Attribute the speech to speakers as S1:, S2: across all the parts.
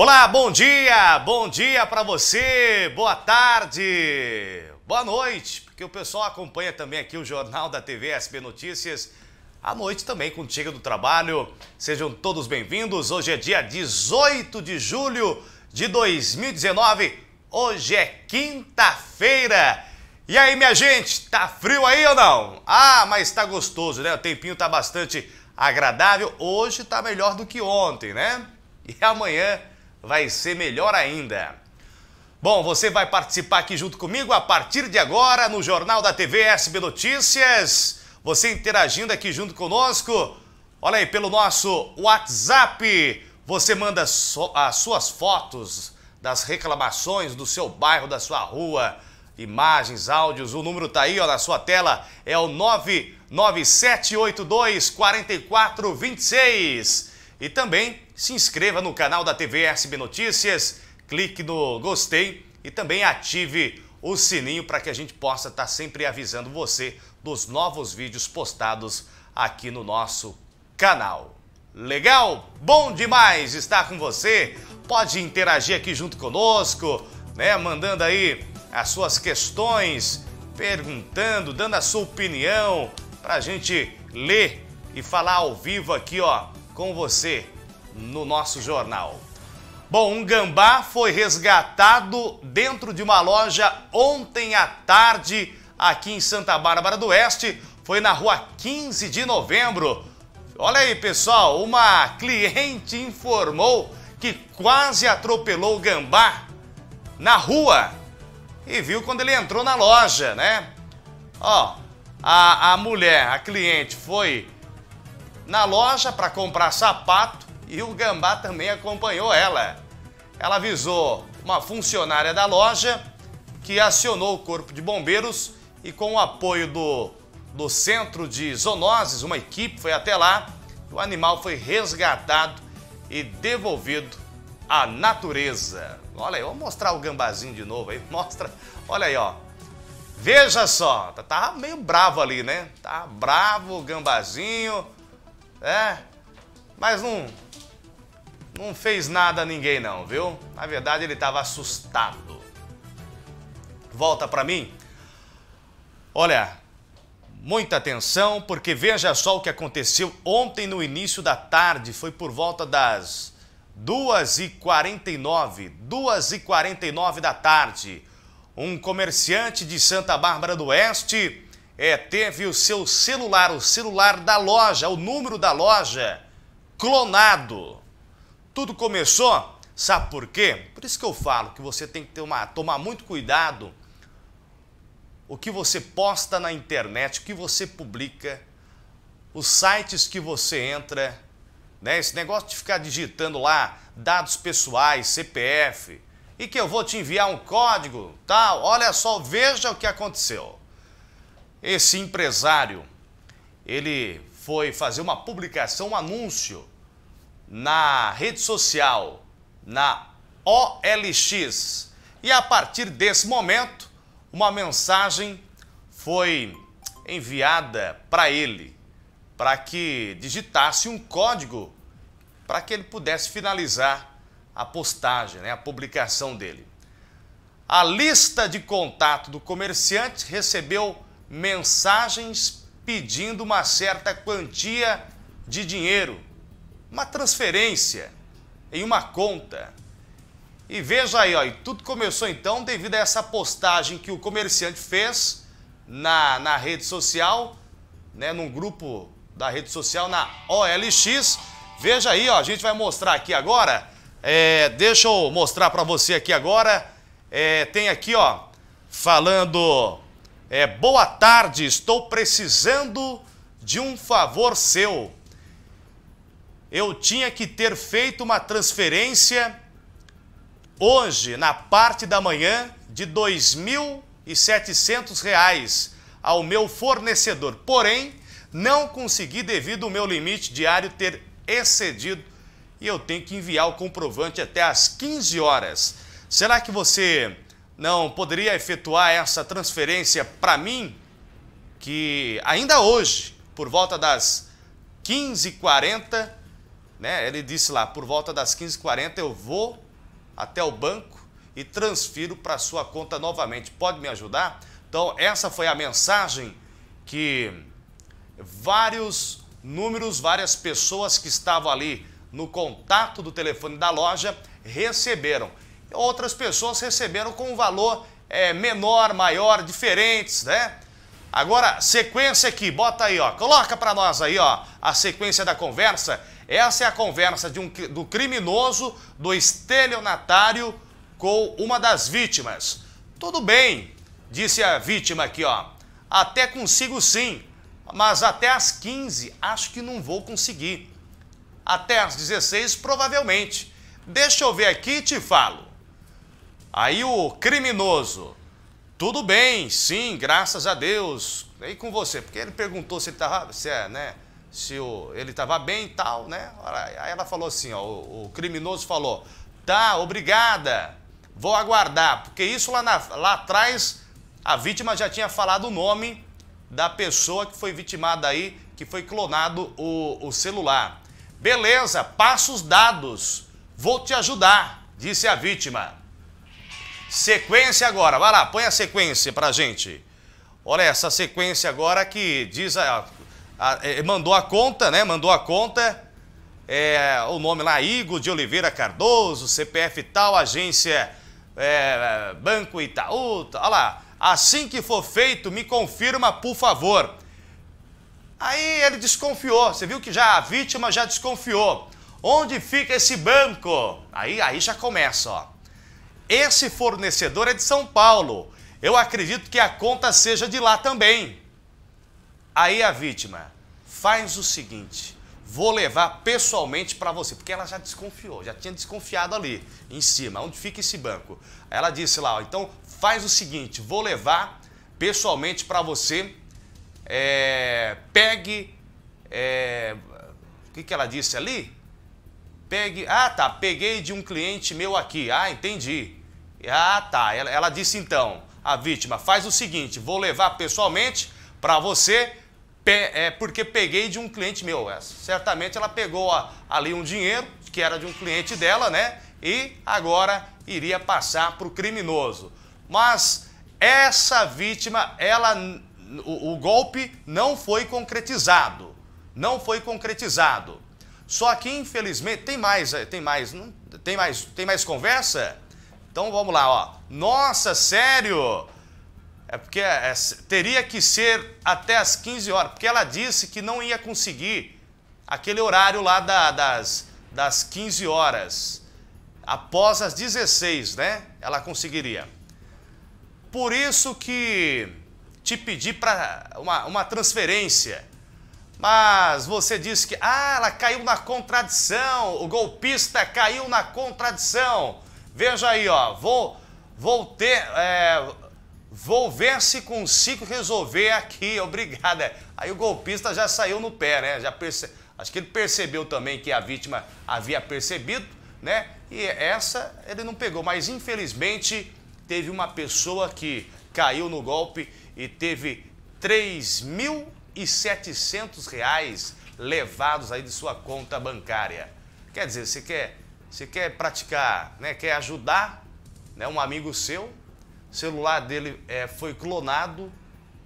S1: Olá, bom dia! Bom dia para você! Boa tarde! Boa noite, porque o pessoal acompanha também aqui o Jornal da TV SB Notícias à noite também, contigo chega do trabalho. Sejam todos bem-vindos. Hoje é dia 18 de julho de 2019. Hoje é quinta-feira. E aí, minha gente, tá frio aí ou não? Ah, mas tá gostoso, né? O tempinho tá bastante agradável. Hoje tá melhor do que ontem, né? E amanhã vai ser melhor ainda. Bom, você vai participar aqui junto comigo a partir de agora no Jornal da TV SB Notícias. Você interagindo aqui junto conosco. Olha aí, pelo nosso WhatsApp, você manda so as suas fotos das reclamações do seu bairro, da sua rua, imagens, áudios. O número tá aí ó, na sua tela, é o 99782 4426. E também se inscreva no canal da TV SB Notícias, clique no gostei e também ative o sininho para que a gente possa estar tá sempre avisando você dos novos vídeos postados aqui no nosso canal. Legal? Bom demais estar com você. Pode interagir aqui junto conosco, né? Mandando aí as suas questões, perguntando, dando a sua opinião para a gente ler e falar ao vivo aqui, ó, com você no nosso jornal. Bom, um gambá foi resgatado dentro de uma loja ontem à tarde aqui em Santa Bárbara do Oeste. Foi na rua 15 de novembro. Olha aí, pessoal, uma cliente informou que quase atropelou o gambá na rua e viu quando ele entrou na loja, né? Ó, a, a mulher, a cliente, foi na loja para comprar sapato e o gambá também acompanhou ela. Ela avisou uma funcionária da loja que acionou o corpo de bombeiros e com o apoio do, do centro de zoonoses, uma equipe foi até lá, o animal foi resgatado e devolvido à natureza. Olha aí, vou mostrar o gambazinho de novo aí, mostra, olha aí ó. Veja só, tá, meio bravo ali, né? Tá bravo o gambazinho é, mas não, não fez nada a ninguém não, viu? Na verdade ele estava assustado. Volta para mim. Olha, muita atenção porque veja só o que aconteceu ontem no início da tarde. Foi por volta das 2h49, 2h49 da tarde. Um comerciante de Santa Bárbara do Oeste é, teve o seu celular, o celular da loja, o número da loja, clonado. Tudo começou, sabe por quê? Por isso que eu falo que você tem que ter uma, tomar muito cuidado o que você posta na internet, o que você publica, os sites que você entra, né? Esse negócio de ficar digitando lá dados pessoais, CPF, e que eu vou te enviar um código, tal. Olha só, veja o que aconteceu. Esse empresário, ele foi fazer uma publicação, um anúncio na rede social, na OLX. E a partir desse momento, uma mensagem foi enviada para ele, para que digitasse um código para que ele pudesse finalizar a postagem, né, a publicação dele. A lista de contato do comerciante recebeu mensagens pedindo uma certa quantia de dinheiro, uma transferência em uma conta. E veja aí, ó, e tudo começou então devido a essa postagem que o comerciante fez na, na rede social, né, num grupo da rede social na OLX. Veja aí, ó, a gente vai mostrar aqui agora. É, deixa eu mostrar para você aqui agora. É, tem aqui, ó, falando é, boa tarde, estou precisando de um favor seu. Eu tinha que ter feito uma transferência hoje, na parte da manhã, de R$ 2.700 ao meu fornecedor. Porém, não consegui devido ao meu limite diário ter excedido e eu tenho que enviar o comprovante até às 15 horas. Será que você não poderia efetuar essa transferência para mim, que ainda hoje, por volta das 15h40, né, ele disse lá, por volta das 15h40 eu vou até o banco e transfiro para sua conta novamente. Pode me ajudar? Então, essa foi a mensagem que vários números, várias pessoas que estavam ali no contato do telefone da loja receberam outras pessoas receberam com um valor é, menor, maior, diferentes, né? Agora, sequência aqui, bota aí, ó. Coloca para nós aí, ó, a sequência da conversa. Essa é a conversa de um, do criminoso, do estelionatário com uma das vítimas. Tudo bem, disse a vítima aqui, ó. Até consigo sim, mas até às 15 acho que não vou conseguir. Até às 16 provavelmente. Deixa eu ver aqui e te falo. Aí o criminoso, tudo bem, sim, graças a Deus. E com você, porque ele perguntou se ele estava, se é, né? Se o, ele estava bem e tal, né? Aí ela falou assim, ó, o, o, criminoso falou, tá, obrigada, vou aguardar, porque isso lá, na, lá atrás a vítima já tinha falado o nome da pessoa que foi vitimada aí, que foi clonado o, o celular. Beleza, passa os dados, vou te ajudar, disse a vítima. Sequência agora, vai lá, põe a sequência pra gente. Olha essa sequência agora que diz a, a, a é, mandou a conta, né? Mandou a conta. É, o nome lá, Igor de Oliveira Cardoso, CPF tal, agência é, Banco Itaú, tá, olha lá. Assim que for feito, me confirma, por favor. Aí ele desconfiou, você viu que já a vítima já desconfiou. Onde fica esse banco? Aí, aí já começa, ó. Esse fornecedor é de São Paulo. Eu acredito que a conta seja de lá também. Aí a vítima faz o seguinte: vou levar pessoalmente para você, porque ela já desconfiou, já tinha desconfiado ali em cima, onde fica esse banco. Ela disse lá: ó, então faz o seguinte, vou levar pessoalmente para você. É, pegue. É, o que, que ela disse ali? Pegue. Ah, tá. Peguei de um cliente meu aqui. Ah, entendi. Ah, tá. Ela, ela disse então, a vítima, faz o seguinte, vou levar pessoalmente para você, é, porque peguei de um cliente meu. É, certamente ela pegou a, ali um dinheiro, que era de um cliente dela, né? E agora iria passar para o criminoso. Mas essa vítima, ela, o, o golpe não foi concretizado. Não foi concretizado. Só que, infelizmente, tem mais, é, tem mais, não? tem mais, tem mais conversa? Então vamos lá, ó. Nossa, sério? É porque é, é teria que ser até as 15 horas, porque ela disse que não ia conseguir aquele horário lá da, das, das 15 horas. Após as 16, né? Ela conseguiria. Por isso que te pedi para uma, uma transferência. Mas você disse que ah, ela caiu na contradição, o golpista caiu na contradição. Veja aí, ó. Vou, vou ter. É, vou ver se consigo resolver aqui. Obrigada. É, aí o golpista já saiu no pé, né? Já perce... Acho que ele percebeu também que a vítima havia percebido, né? E essa ele não pegou. Mas infelizmente teve uma pessoa que caiu no golpe e teve 3.700 reais levados aí de sua conta bancária. Quer dizer, você quer você quer praticar, né, quer ajudar né, um amigo seu, celular dele é, foi clonado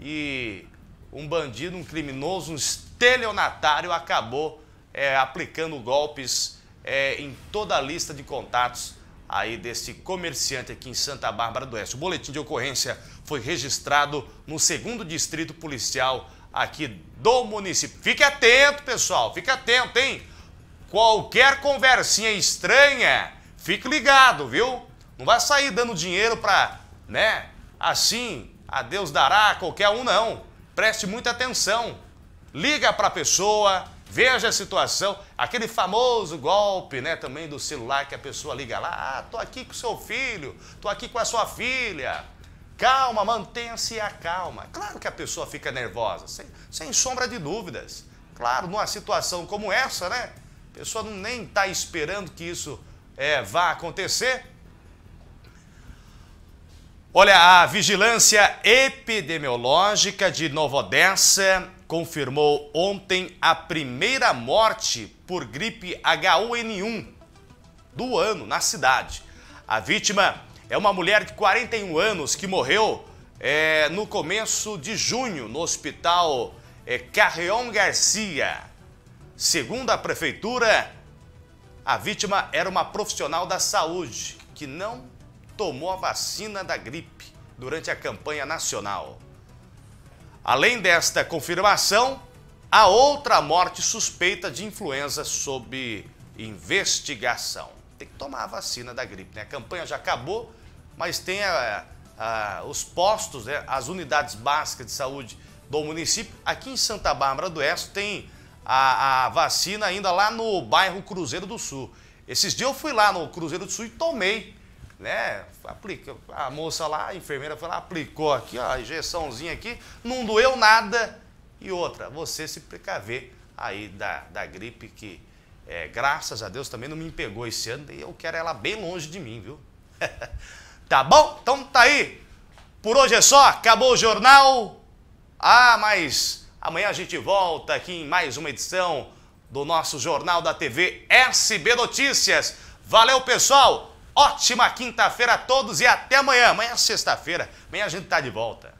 S1: e um bandido, um criminoso, um estelionatário acabou é, aplicando golpes é, em toda a lista de contatos aí desse comerciante aqui em Santa Bárbara do Oeste. O boletim de ocorrência foi registrado no segundo distrito policial aqui do município. Fique atento, pessoal, fique atento, hein? Qualquer conversinha estranha, fique ligado, viu? Não vai sair dando dinheiro para, né? Assim, a Deus dará a qualquer um não. Preste muita atenção. Liga para a pessoa, veja a situação, aquele famoso golpe, né, também do celular que a pessoa liga lá, ah, tô aqui com seu filho, tô aqui com a sua filha. Calma, mantenha-se a calma. Claro que a pessoa fica nervosa, sem, sem sombra de dúvidas. Claro, numa situação como essa, né? A pessoa nem está esperando que isso é, vá acontecer. Olha, a vigilância epidemiológica de Nova Odessa confirmou ontem a primeira morte por gripe H1N1 do ano na cidade. A vítima é uma mulher de 41 anos que morreu é, no começo de junho no hospital é, Carreon Garcia. Segundo a prefeitura, a vítima era uma profissional da saúde que não tomou a vacina da gripe durante a campanha nacional. Além desta confirmação, há outra morte suspeita de influenza sob investigação. Tem que tomar a vacina da gripe, né? A campanha já acabou, mas tem a, a, os postos, né? as unidades básicas de saúde do município. Aqui em Santa Bárbara do Oeste tem a, a vacina ainda lá no bairro Cruzeiro do Sul. Esses dias eu fui lá no Cruzeiro do Sul e tomei né? Aplica. A moça lá, a enfermeira foi lá, aplicou aqui, ó, a injeçãozinha aqui, não doeu nada. E outra, você se precaver aí da, da gripe que, é, graças a Deus, também não me pegou esse ano e eu quero ela bem longe de mim, viu? tá bom? Então tá aí. Por hoje é só, acabou o jornal. Ah, mas Amanhã a gente volta aqui em mais uma edição do nosso Jornal da TV SB Notícias. Valeu, pessoal! Ótima quinta-feira a todos e até amanhã. Amanhã é sexta-feira, amanhã a gente tá de volta.